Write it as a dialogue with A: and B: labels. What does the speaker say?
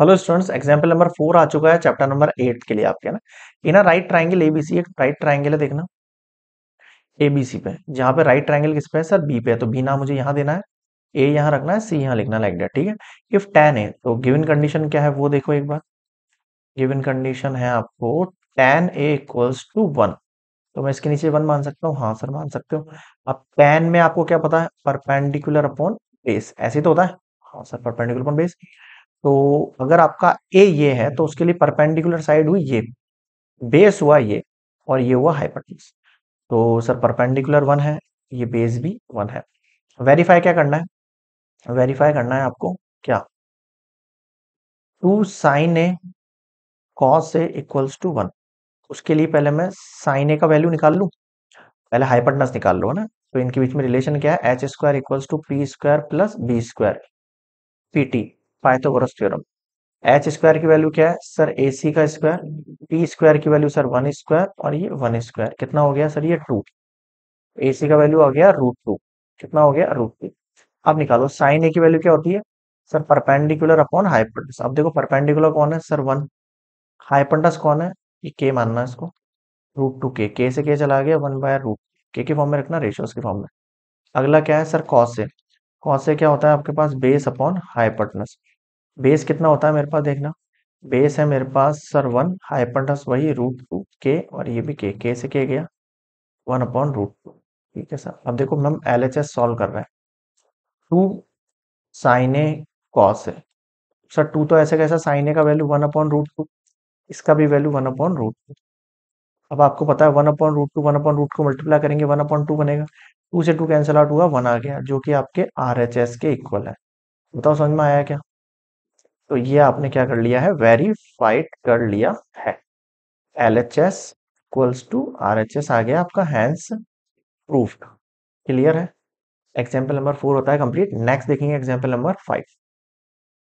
A: hello students example number four आ चुका है चैप्टर नंबर एट के लिए आपके ना इन राइट ट्राइंगल एबीसी एक राइट ट्राइंगल है देखना एबीसी पे जहां पे राइट ट्राइंगल किस पे है सर बी पे है तो बी ना मुझे यहाँ देना है ए यहाँ रखना है सी यहाँ लिखना लाइक डेट ठीक है इफ टेन है तो गिविन कंडीशन क्या है वो देखो एक बार गिविन कंडीशन है आपको tan A equals to one तो मैं इसके नीचे वन मान सकता हूँ हाँ सर मान सकते हो अब टेन में आपको क्या पता है परपेंडिकुलर अपॉन बेस ऐसे तो होता है हाँ सर परपेंडिकुलर अपॉन बेस तो अगर आपका ए ये है तो उसके लिए परपेंडिकुलर साइड हुई ये बेस हुआ ये और ये हुआ हाइपरटेंस तो सर परपेंडिकुलर वन है ये बेस भी वन है वेरीफाई क्या करना है वेरीफाई करना है आपको क्या two sine A cos A equals to one उसके लिए पहले मैं साइन ए का वैल्यू निकाल लू पहले हाइपटनस निकाल लो ना तो इनके बीच में रिलेशन क्या है H square equals to P square plus B square P T Pythagoras theorem H square की वैल्यू क्या है सर ए सी का स्क्वायर पी स्क्वायर की वैल्यू सर वन स्क्वायर और ये वन स्क्वायर कितना हो गया सर ये टू ए सी का वैल्यू आ गया रूट टू कितना हो गया रूट टू अब निकालो साइन ए की वैल्यू क्या होती है सर परपेंडिकुलर अपॉन हाइपनटस अब देखो परपेंडिकुलर कौन है सर वन हाइपनटस कौन है ये के मानना है इसको रूट टू के के से के चला गया वन बाय रूट के के फॉर्म में रखना रेशियोस के फॉर्म में अगला क्या है सर कॉस से कॉस से क्या होता है आपके पास बेस अपॉन हाइपटनस बेस कितना होता है मेरे पास देखना बेस है मेरे पास सर वन हाइपनटस वही रूट टू के और ये भी के के से के गया वन अपॉन रूट टू ठीक है सर अब देखो ma'am L H S solve कर रहे हैं टू साइन ए कॉस है सर टू तो ऐसे कैसा साइन ए का value one upon root two इसका भी value one upon root two अब आपको पता है one upon root two one upon root को मल्टीप्लाई करेंगे वन अपॉन टू बनेगा टू से टू कैंसिल आउट हुआ वन आ गया जो कि आपके आर एच एस के इक्वल है बताओ समझ में आया क्या तो ये आपने क्या कर लिया है वेरीफाइड कर लिया है L H S equals to R H S आ गया आपका हैंस प्रूफ क्लियर है एग्जाम्पल नंबर फोर होता है कंप्लीट नेक्स्ट देखेंगे एग्जाम्पल नंबर फाइव